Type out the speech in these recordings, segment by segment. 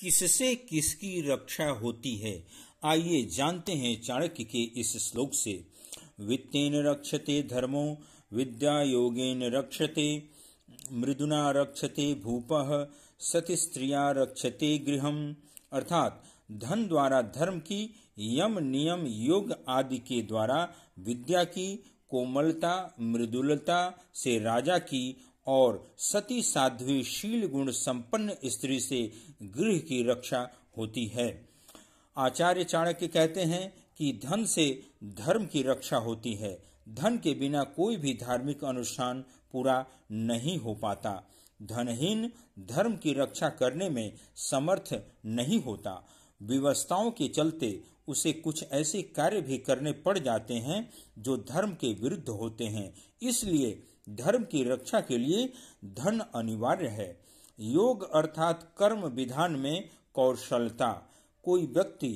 किससे किसकी रक्षा होती है आइए जानते हैं चाणक्य के इस श्लोक से वित्तेन रक्षते धर्मो विद्या योगेन रक्षते मृदुना रक्षते भूप सत स्त्रिया रक्षते गृहम अर्थात धन द्वारा धर्म की यम नियम योग आदि के द्वारा विद्या की कोमलता मृदुलता से राजा की और सती साध्वी शील गुण संपन्न स्त्री से गृह की रक्षा होती है आचार्य चाणक्य कहते हैं कि धन से धर्म की रक्षा होती है धन के बिना कोई भी धार्मिक अनुष्ठान पूरा नहीं हो पाता धनहीन धर्म की रक्षा करने में समर्थ नहीं होता विवस्थाओं के चलते उसे कुछ ऐसे कार्य भी करने पड़ जाते हैं जो धर्म के विरुद्ध होते हैं इसलिए धर्म की रक्षा के लिए धन अनिवार्य है योग अर्थात कर्म विधान में कौशलता कोई व्यक्ति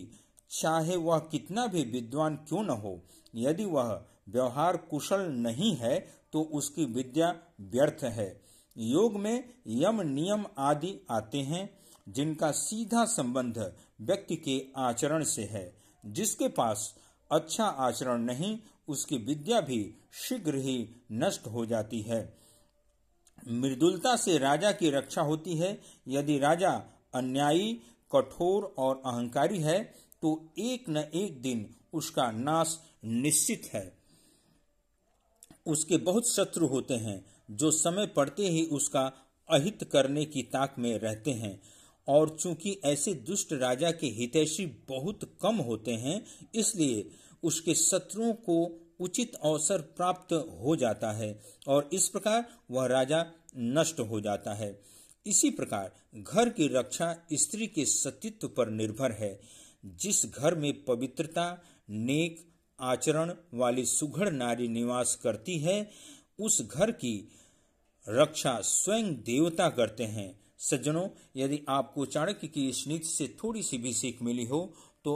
चाहे वह कितना भी विद्वान क्यों न हो यदि वह व्यवहार कुशल नहीं है तो उसकी विद्या व्यर्थ है योग में यम नियम आदि आते हैं जिनका सीधा संबंध व्यक्ति के आचरण से है जिसके पास अच्छा आचरण नहीं उसकी विद्या भी शीघ्र ही नष्ट हो जाती है मृदुलता से राजा की रक्षा होती है यदि राजा अन्यायी कठोर और अहंकारी है तो एक न एक दिन उसका नाश निश्चित है उसके बहुत शत्रु होते हैं जो समय पड़ते ही उसका अहित करने की ताक में रहते हैं और चूंकि ऐसे दुष्ट राजा के हितैषी बहुत कम होते हैं इसलिए उसके शत्रुओं को उचित अवसर प्राप्त हो जाता है और इस प्रकार वह राजा नष्ट हो जाता है इसी प्रकार घर की रक्षा स्त्री के सतीत्व पर निर्भर है जिस घर में पवित्रता नेक आचरण वाली सुघड़ नारी निवास करती है उस घर की रक्षा स्वयं देवता करते हैं सज्जनों यदि आपको चाणक्य की इस नीति से थोड़ी सी भी सीख मिली हो तो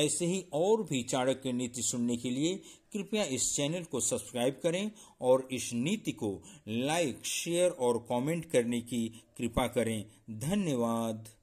ऐसे ही और भी चाणक्य नीति सुनने के लिए कृपया इस चैनल को सब्सक्राइब करें और इस नीति को लाइक शेयर और कमेंट करने की कृपा करें धन्यवाद